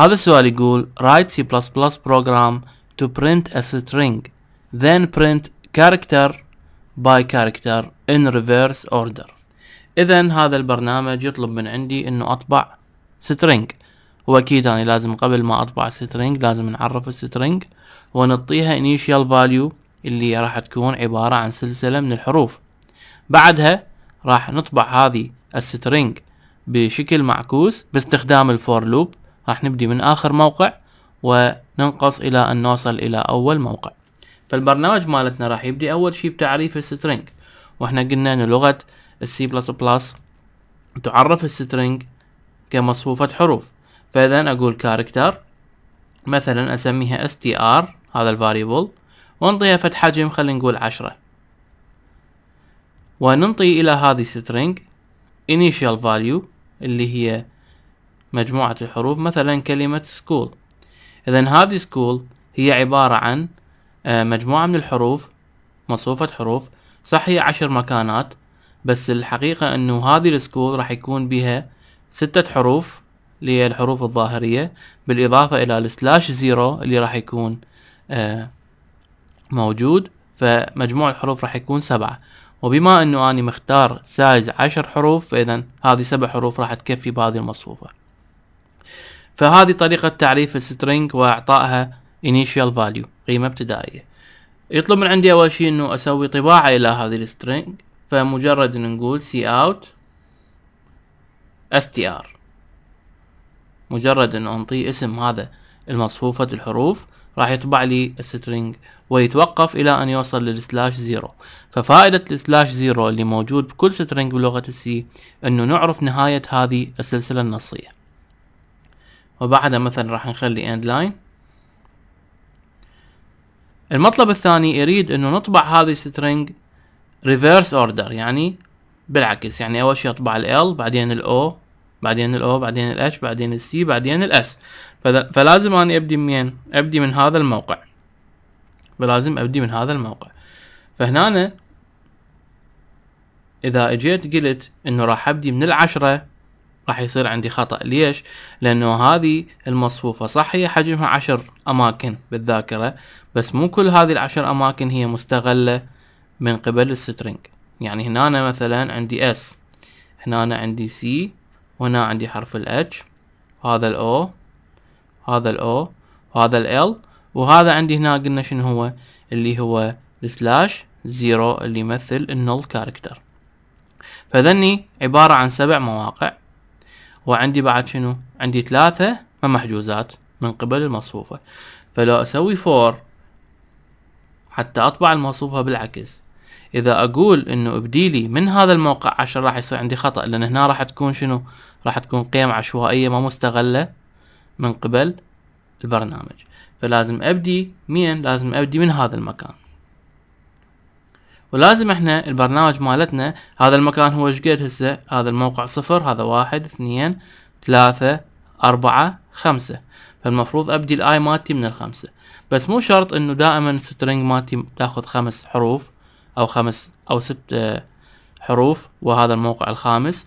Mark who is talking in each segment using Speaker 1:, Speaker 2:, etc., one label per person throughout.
Speaker 1: هذا السؤال يقول write C++ program to print a string then print character by character in reverse order اذا هذا البرنامج يطلب من عندي انه اطبع string واكيد انا لازم قبل ما اطبع string لازم نعرف string ونعطيها initial value اللي راح تكون عبارة عن سلسلة من الحروف بعدها راح نطبع هذه السترينج بشكل معكوس باستخدام الفور لوب راح نبدي من آخر موقع وننقص إلى أن نوصل إلى أول موقع فالبرنامج مالتنا راح يبدي أول شي بتعريف السترينج واحنا قلنا أن لغة السي بلس بلس تعرف السترينج كمصفوفة حروف فإذا أقول كاركتر مثلا أسميها str هذا الفاريبل وانطيها فتح حجم خلينا نقول عشرة وننطي إلى هذه سترينج initial value اللي هي مجموعة الحروف مثلا كلمة سكول إذا هذه سكول هي عبارة عن آه، مجموعة من الحروف مصفوفة حروف صح هي عشر مكانات بس الحقيقة انه هذه السكول راح يكون بها ستة حروف اللي هي الحروف الظاهرية بالإضافة إلى السلاش زيرو اللي راح يكون آه، موجود فمجموع الحروف راح يكون سبعة وبما انه اني مختار سايز عشر حروف فاذا هذه سبع حروف راح تكفي بهذه المصفوفة فهذه طريقة تعريف السترينج واعطائها initial value قيمة ابتدائية يطلب من عندي اول شيء انه اسوي طباعة الى هذه السترينج فمجرد ان نقول cout str مجرد ان انطي اسم هذا المصفوفة الحروف راح يطبع لي السترينج ويتوقف الى ان يوصل للسلاش زيرو ففائدة السلاش زيرو اللي موجود بكل سترينج بلغة السي انه نعرف نهاية هذه السلسلة النصية وبعدها مثلا راح نخلي end line المطلب الثاني يريد انه نطبع هذه string reverse order يعني بالعكس يعني اول شيء اطبع ال بعدين الاو بعدين الاو بعدين الاتش بعدين السي بعدين الاس فلازم اني ابدي منين ابدي من هذا الموقع فلازم ابدي من هذا الموقع فهنا اذا اجيت قلت انه راح ابدي من العشرة راح يصير عندي خطأ ليش لانه هذه المصفوفة صح هي حجمها عشر اماكن بالذاكرة بس مو كل هذه العشر اماكن هي مستغلة من قبل السترينج يعني هنا أنا مثلا عندي S هنا أنا عندي C وهنا عندي حرف ال H هذا ال O هذا ال O هذا ال L وهذا عندي هنا قلنا شنو هو اللي هو السلاش زيرو اللي يمثل النول كاركتر فذني عبارة عن سبع مواقع وعندي بعد شنو عندي ثلاثة محجوزات من قبل المصفوفة فلو اسوي فور حتى اطبع المصفوفة بالعكس اذا اقول انه ابديلي من هذا الموقع عشر راح يصير عندي خطأ لان هنا راح تكون شنو راح تكون قيم عشوائية ما مستغلة من قبل البرنامج فلازم ابدي مين لازم ابدي من هذا المكان ولازم احنا البرنامج مالتنا هذا المكان هو شقد هسه هذا الموقع صفر هذا واحد اثنين ثلاثة أربعة خمسة فالمفروض ابدي الاي مالتي من الخمسة بس مو شرط انه دائما سترينج مالتي تاخذ خمس حروف او خمس او ست آه، حروف وهذا الموقع الخامس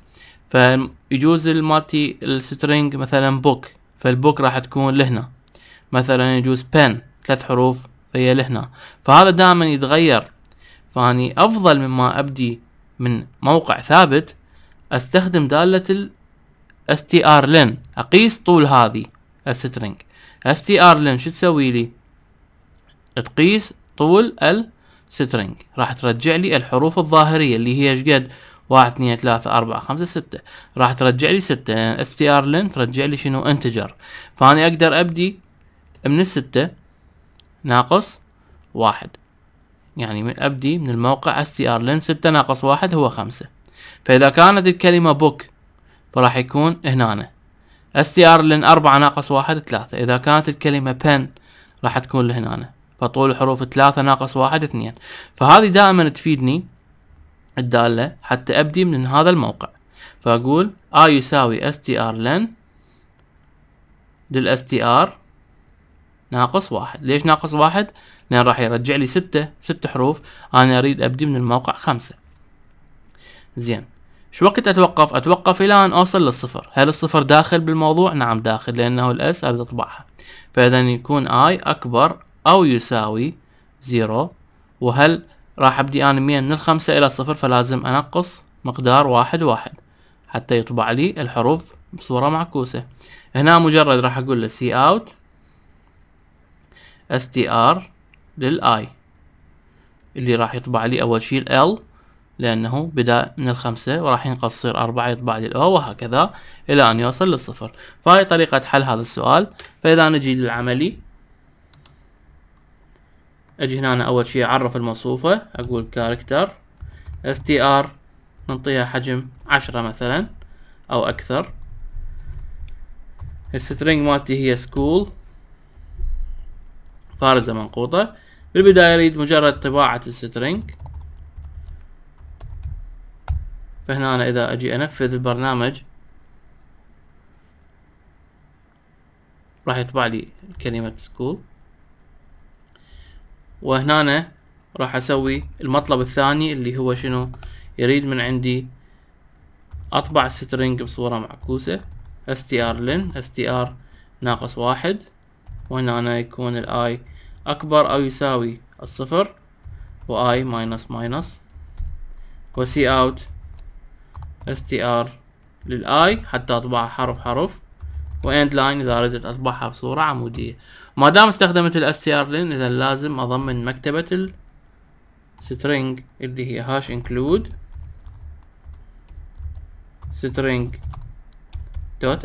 Speaker 1: فيجوز المالتي السترينج مثلا بوك فالبوك راح تكون لهنا مثلا يجوز بن ثلاث حروف فهي لهنا فهذا دائما يتغير فاني افضل مما ابدي من موقع ثابت استخدم دالة ال strlen اقيس طول هذه السترنج strlen شو تسوي لي تقيس طول السترنج راح ترجع لي الحروف الظاهرية اللي هي ايش قد واحد اثنين ثلاثة أربعة خمسة ستة راح ترجع لي ستة يعني strlen ترجع لي شنو انتجر فاني أقدر أبدي من الستة ناقص واحد يعني من أبدي من الموقع STR strlen ستة ناقص واحد هو خمسة فإذا كانت الكلمة بوك فراح يكون هنا strlen أربعة ناقص واحد ثلاثة إذا كانت الكلمة pen راح تكون لهنا فطول الحروف ثلاثة ناقص واحد اثنين فهذه دائما تفيدني الدالة حتى أبدي من هذا الموقع فأقول I آه يساوي strlen للstr ناقص واحد ليش ناقص واحد لان راح يرجع لي ستة ست حروف انا اريد ابدي من الموقع خمسة زين شو وقت اتوقف اتوقف الى ان اوصل للصفر هل الصفر داخل بالموضوع نعم داخل لانه الاس اريد اطبعها فاذا يكون اي اكبر او يساوي زيرو وهل راح ابدي انا من الخمسة الى الصفر فلازم انقص مقدار واحد واحد حتى يطبع لي الحروف بصورة معكوسة هنا مجرد راح اقول له سي اوت str للi للاي اللي راح يطبع لي اول شيء ال لانه بدا من الخمسة وراح ينقص يصير اربعة يطبع لي ال وهكذا الى ان يوصل للصفر فهي طريقة حل هذا السؤال فاذا نجي للعملي اجي هنا اول شيء اعرف المصفوفة اقول كاركتر str نعطيها حجم عشرة مثلا او اكثر السترينج مالتي هي سكول فارزة منقوطة بالبداية اريد مجرد طباعة السترينج فهنا أنا اذا اجي انفذ البرنامج راح يطبع لي كلمة سكول وهنا أنا راح اسوي المطلب الثاني اللي هو شنو يريد من عندي اطبع سترينج بصورة معكوسة str len str ناقص واحد وهنا يكون الاي اكبر او يساوي الصفر واي ماينس ماينس وسي اوت اس تي ار للاي حتى اطبعها حرف حرف واند لاين اذا اردت اطبعها بصورة عمودية ما دام استخدمت الاس تي ار لين اذا لازم اضمن مكتبة ال string اللي هي هاش انكلود string.h dot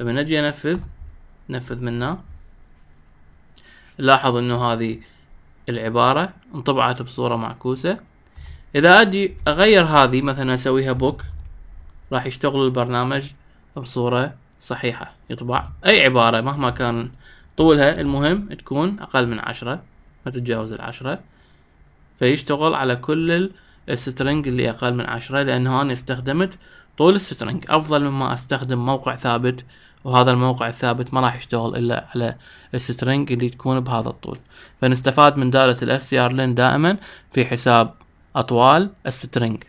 Speaker 1: لما نجي انفذ نفذ منه لاحظ انه هذه العبارة انطبعت بصورة معكوسة اذا اجي اغير هذه مثلا اسويها بوك راح يشتغل البرنامج بصورة صحيحة يطبع اي عبارة مهما كان طولها المهم تكون اقل من عشرة ما تتجاوز العشرة فيشتغل على كل السترنج اللي اقل من عشرة لانه انا استخدمت طول السترنج افضل مما استخدم موقع ثابت وهذا الموقع الثابت ما راح يشتغل الا على السترنج اللي تكون بهذا الطول فنستفاد من دالة الاس سي ار لين دائما في حساب اطوال السترنج